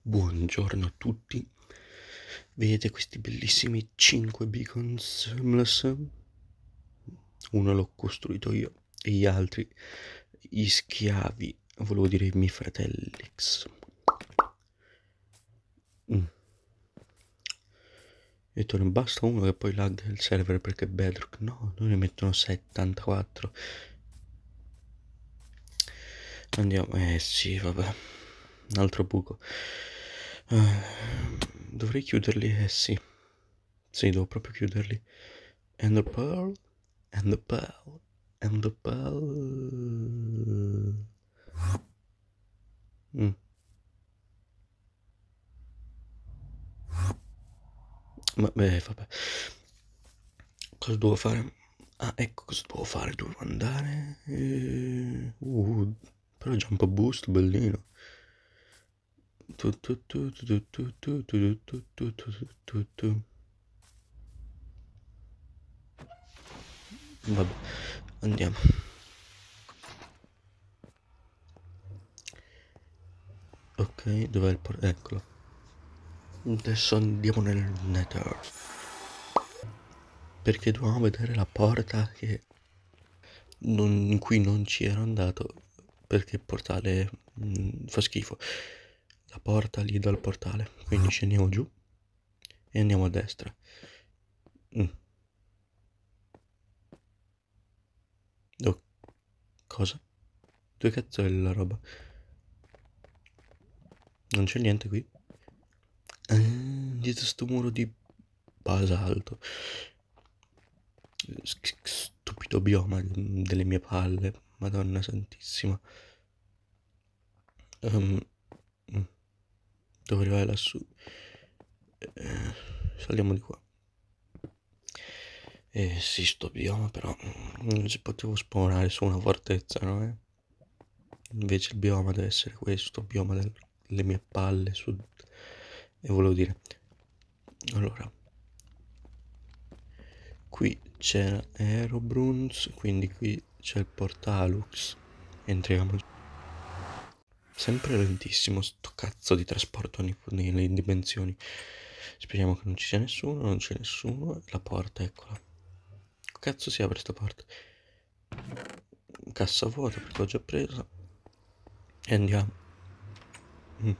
Buongiorno a tutti, vedete questi bellissimi 5 beacons seamless? Uno l'ho costruito io e gli altri, gli schiavi, volevo dire i miei fratelli. Mm. E ne basta uno che poi lag il server perché Bedrock, no, noi ne mettono 74. Andiamo, eh sì, vabbè un altro buco. Uh, dovrei chiuderli, eh sì. Sì, devo proprio chiuderli. And the pearl, and the pearl, and the pearl. Mm. Ma beh, vabbè. Cosa devo fare? Ah, ecco cosa devo fare. Devo andare. E... Eh, uh, però un po' boost, bellino. Vabbè, andiamo. Ok, dov'è il porto? Eccolo. Adesso andiamo nel Nether. Perché dovevamo vedere la porta che non, in cui non ci ero andato perché il portale mh, fa schifo la porta lì dal portale. Quindi ah. scendiamo giù e andiamo a destra. Mm. Oh. Cosa? Dove cazzo è la roba? Non c'è niente qui. Ah, dietro sto muro di basalto. Stupido bioma delle mie palle. Madonna santissima. Um, devo arrivare lassù eh, saliamo di qua eh sì sto bioma però mm, non ci potevo spawnare su una fortezza no eh? invece il bioma deve essere questo bioma del, delle mie palle su e volevo dire allora qui c'era Aerobruns quindi qui c'è il portalux entriamo Sempre lentissimo sto cazzo di trasporto nelle dimensioni. Speriamo che non ci sia nessuno, non c'è nessuno. La porta, eccola. Cazzo si apre sta porta. Cassa vuota perché l'ho già presa. E andiamo. Mm,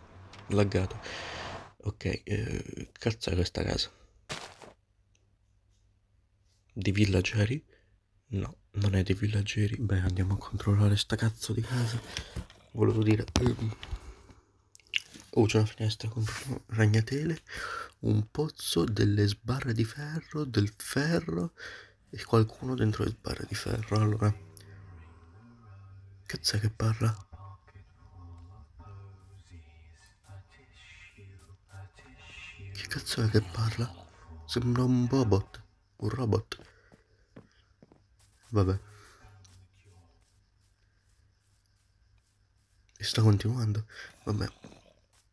laggato. Ok, eh, cazzo è questa casa? Di villageri No, non è di villageri Beh, andiamo a controllare sta cazzo di casa volevo dire ehm, oh c'è una finestra con ragnatele un pozzo delle sbarre di ferro del ferro e qualcuno dentro le sbarre di ferro allora che cazzo che parla che cazzo è che parla sembra un robot un robot vabbè si sta continuando. Vabbè.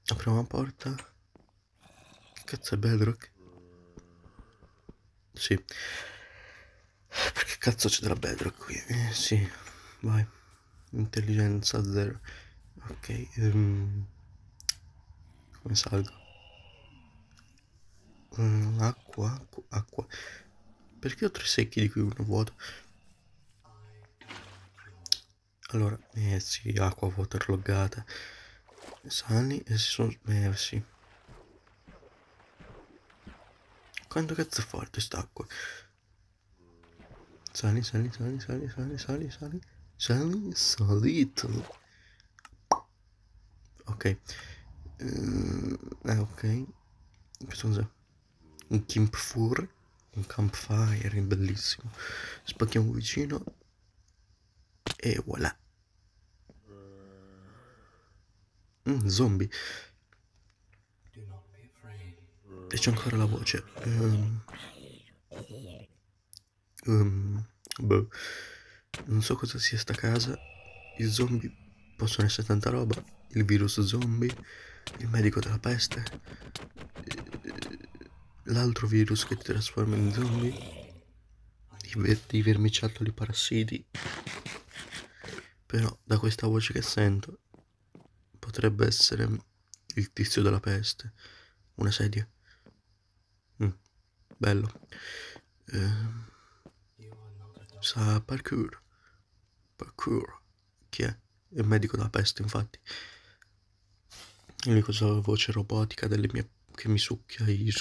Apriamo la porta. Che cazzo è Bedrock? Sì. Perché cazzo c'è della Bedrock qui? Eh, sì. Vai. Intelligenza zero. Ok. Um. Come salgo? Um, acqua, acqua. Perché ho tre secchi di cui uno vuoto? Allora, messi, eh, acqua waterloggata, sani e eh, si sono eh, smersi. Quanto cazzo è forte st'acqua? Sali, sali, sali, sali, sali, sali, sali, sali, salito. Ok. Uh, eh, ok. Questo cos'è? Un campfire. Un campfire, bellissimo. Spacchiamo vicino. E voilà. Mm, zombie. E c'è ancora la voce. Um, um, boh. Non so cosa sia sta casa. I zombie possono essere tanta roba. Il virus zombie. Il medico della peste. Eh, l'altro virus che ti trasforma in zombie. I, ver i vermiciattoli parassiti. Però da questa voce che sento Potrebbe essere il tizio della peste. Una sedia. Mm, bello. Eh, sa parkour. Parkour. Chi è? È un medico della peste, infatti. L'unica la voce robotica delle mie... che mi succhia i...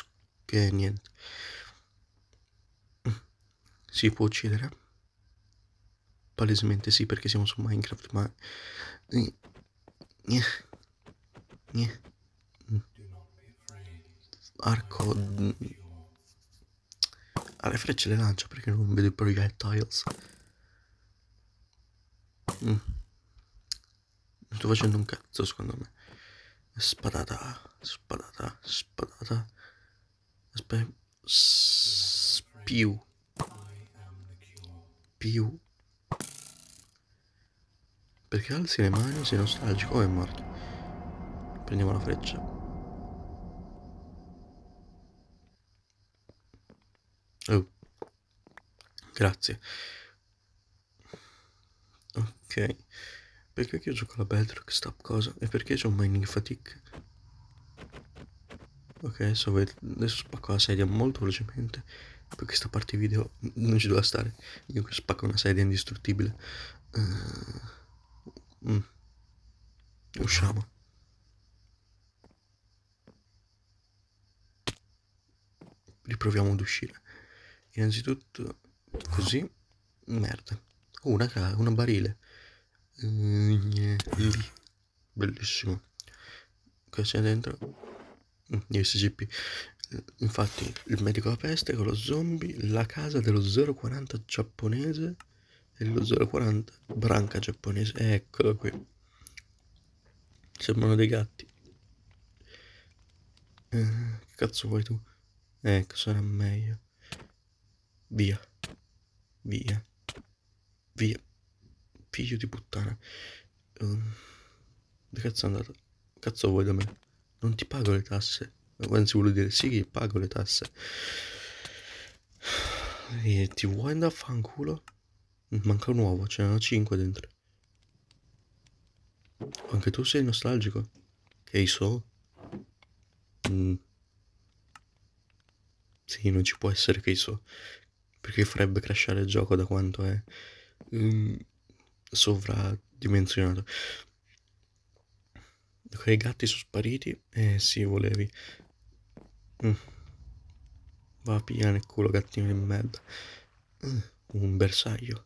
che niente. Mm, si può uccidere? Palesemente sì, perché siamo su Minecraft, ma... Eh, Arco... Mm. Alle frecce le lancio perché non vedo i projectiles. Mm. Non sto facendo un cazzo, secondo me. Spadata, spadata, spadata. Aspetta. Più. Più. Perché alzi le mani, sei nostalgico. Oh, è morto. Prendiamo la freccia. Oh. Grazie. Ok. Perché io gioco la Bedrock, stop cosa? E perché c'è un mining fatigue? Ok, adesso, adesso spacco la sedia molto velocemente. Perché sta parte video non ci doveva stare. Io spacco una sedia indistruttibile. Uh... Mm. Usciamo. Riproviamo ad uscire. Innanzitutto così. Merda. Oh, una, una barile. lì. Mm, Bellissimo. Cosa c'è dentro? Mm, Gli SCP. Infatti, il medico a peste con lo zombie, la casa dello 040 giapponese dello 040 branca giapponese eh, eccolo qui sembrano dei gatti eh, che cazzo vuoi tu eh, ecco sarà meglio via via via figlio di puttana um, dove cazzo è andato cazzo vuoi da me non ti pago le tasse anzi vuol dire sì che pago le tasse e ti vuoi andare a fanculo Manca un uovo, ce n'erano 5 dentro. Anche tu sei nostalgico? Che so? Mm. Sì, non ci può essere che so. Perché farebbe crashare il gioco da quanto è um, sovradimensionato. Ok, i gatti sono spariti. Eh sì, volevi. Mm. Va a pigliare il culo, gattino in merda. Mm. Un bersaglio.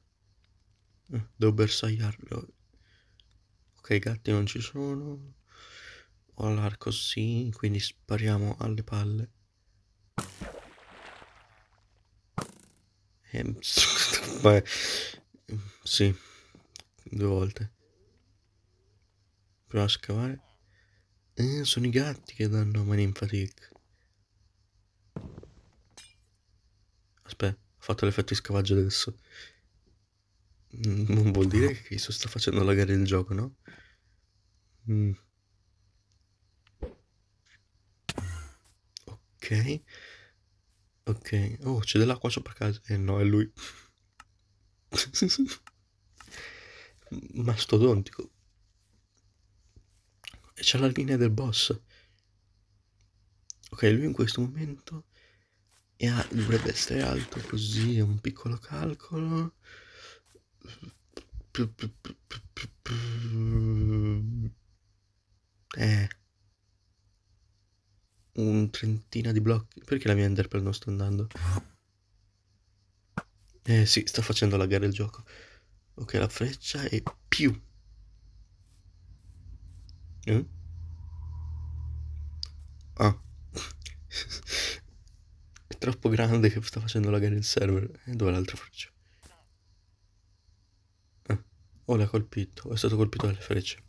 Devo bersagliarlo. Ok, i gatti non ci sono. Ho l'arco sì, quindi spariamo alle palle. E... Ehm, beh, sì, due volte. Prima a scavare. Eh, sono i gatti che danno mani in fatica. Aspetta, ho fatto l'effetto di scavaggio adesso. Non mm, vuol dire che Cristo sta facendo la gara in gioco, no? Mm. Ok. Ok. Oh, c'è dell'acqua sopra casa. Eh no, è lui. Mastodontico. E c'è la linea del boss. Ok, lui in questo momento è, dovrebbe essere alto così, è un piccolo calcolo. Eh. Un trentina di blocchi. Perché la mia enderpearl non sta andando? Eh sì, sta facendo laggare il gioco. Ok, la freccia è più. Eh? Ah. è troppo grande che sta facendo laggare il server. E eh, dove l'altra freccia? o l'ha colpito, o è stato colpito dalle frecce.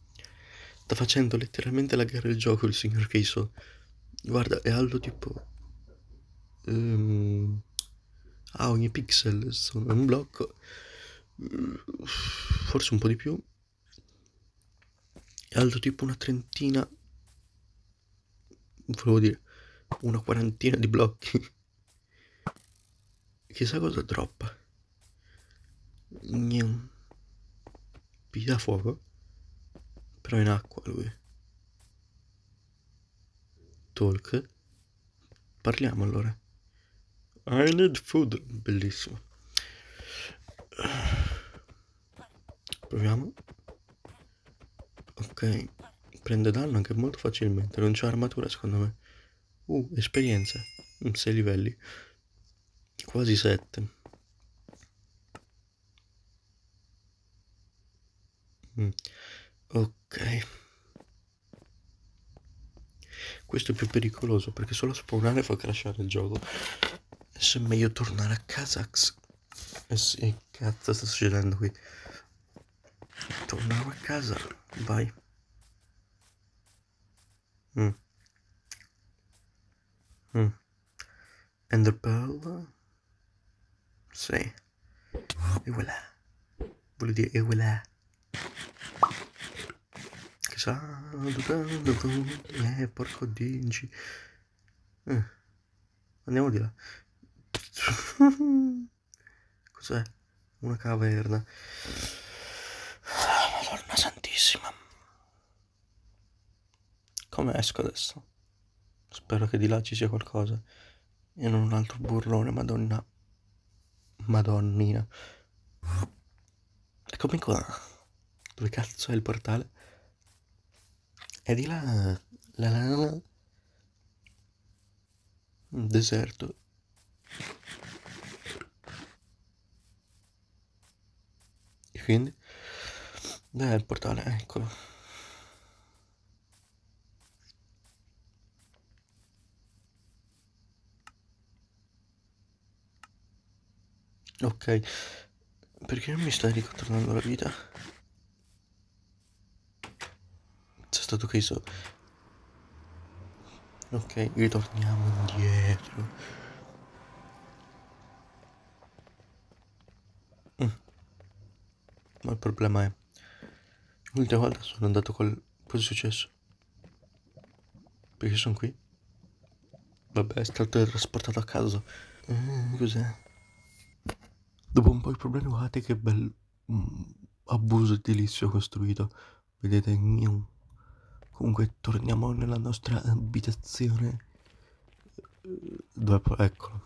Sta facendo letteralmente la gara del gioco il signor Keiso. Guarda, è alto tipo... Um, ah, ogni pixel sono un blocco. Forse un po' di più. È alto tipo una trentina... Volevo dire, una quarantina di blocchi. Chissà cosa droppa. Niente piglia fuoco, però in acqua lui. Talk. Parliamo allora. I need food, bellissimo. Proviamo. Ok, prende danno anche molto facilmente, non c'è armatura secondo me. Uh, esperienza, 6 livelli, quasi 7. Mm. Ok. Questo è più pericoloso perché solo spawnare fa crashare il gioco. Adesso è meglio tornare a Kazax. Eh sì, cazzo sta succedendo qui. Torniamo a casa, vai. Mm. Mm. Ender Pearl? Sì. E voilà. Vuol dire e voilà. Salutando con... Eh, porco dingi Eh. Andiamo di là. Cos'è? Una caverna. Ah, madonna santissima. Come esco adesso? Spero che di là ci sia qualcosa. E non un altro burlone, madonna. Madonnina. Eccomi qua. Dove cazzo è il portale? È di là. La lana. Un deserto. E quindi? Dov'è il portale? Eccolo. Ok. Perché non mi sta ricontornando la vita? stato preso ok ritorniamo indietro mm. ma il problema è l'ultima volta sono andato col cosa è successo perché sono qui vabbè è stato trasportato a casa mm, cos'è dopo un po' il problema guardate che bel mm, abuso edilizio costruito vedete Comunque torniamo nella nostra abitazione. Dove eccolo.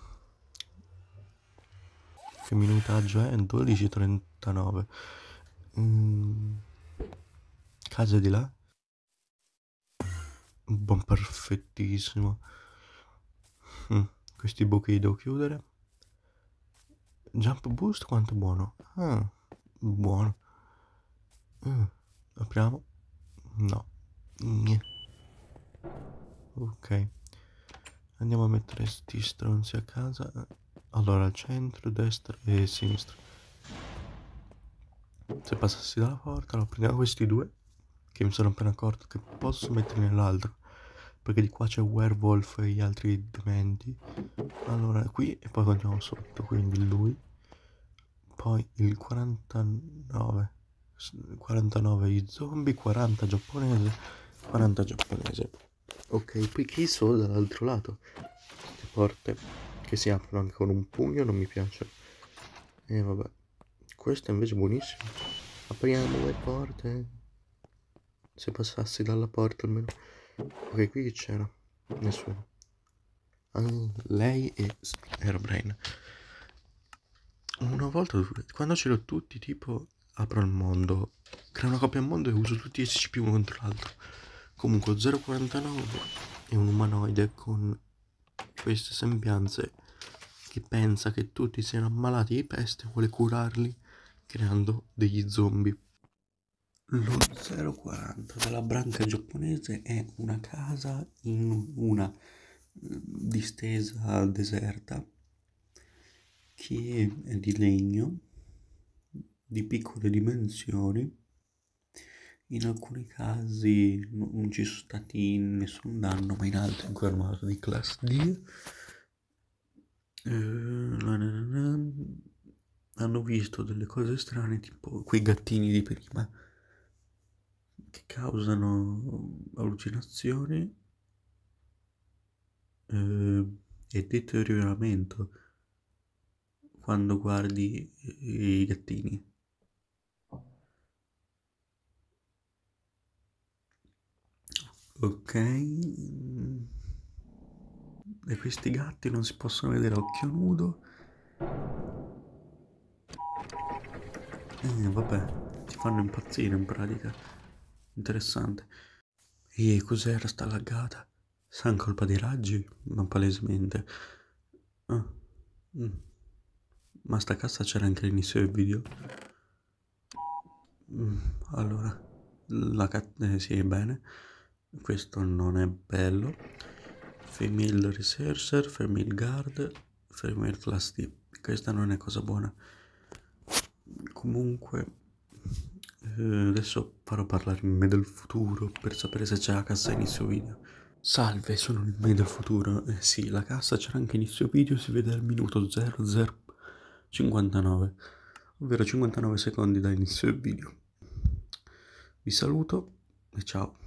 Che minutaggio è? 12.39. Mm. Casa di là. Buon perfettissimo. Mm. Questi buchi li devo chiudere. Jump boost quanto buono. Ah, buono. Mm. Apriamo. No. Ok. Andiamo a mettere sti stronzi a casa. Allora, centro, destra e sinistra. Se passassi dalla porta, allora prendiamo questi due. Che mi sono appena accorto che posso mettere nell'altro. Perché di qua c'è Werewolf e gli altri dementi. Allora, qui e poi continuiamo sotto. Quindi lui. Poi il 49. 49 i zombie, 40 giapponese. 40 giapponese ok poi chi solo dall'altro lato queste porte che si aprono anche con un pugno non mi piacciono e eh, vabbè questo invece è buonissimo apriamo le porte se passassi dalla porta almeno ok qui chi c'era nessuno uh, lei e Airbrain una volta quando ce l'ho tutti tipo apro il mondo creo una copia al mondo e uso tutti i scp uno contro l'altro Comunque 0,49 è un umanoide con queste sembianze che pensa che tutti siano ammalati di peste e vuole curarli creando degli zombie. Lo 040 della branca giapponese è una casa in una mm, distesa deserta che è di legno di piccole dimensioni in alcuni casi non ci sono stati nessun danno, ma in altri ancora non armato di class D. Eh, na na na Hanno visto delle cose strane, tipo quei gattini di prima, che causano allucinazioni eh, e deterioramento quando guardi i gattini. Ok. E questi gatti non si possono vedere a occhio nudo. Eh, vabbè, ti fanno impazzire in pratica. Interessante. E cos'era sta laggata? San colpa dei raggi? Ma palesemente. Ah. Mm. Ma sta cassa c'era anche all'inizio del video. Mm. Allora, la cat... Eh, sì, bene questo non è bello female researcher female guard female class D questa non è cosa buona comunque eh, adesso farò parlare in me del futuro per sapere se c'è la cassa inizio video salve sono il me del futuro eh, sì la cassa c'era anche inizio video si vede al minuto 0059 ovvero 59 secondi da inizio video vi saluto e ciao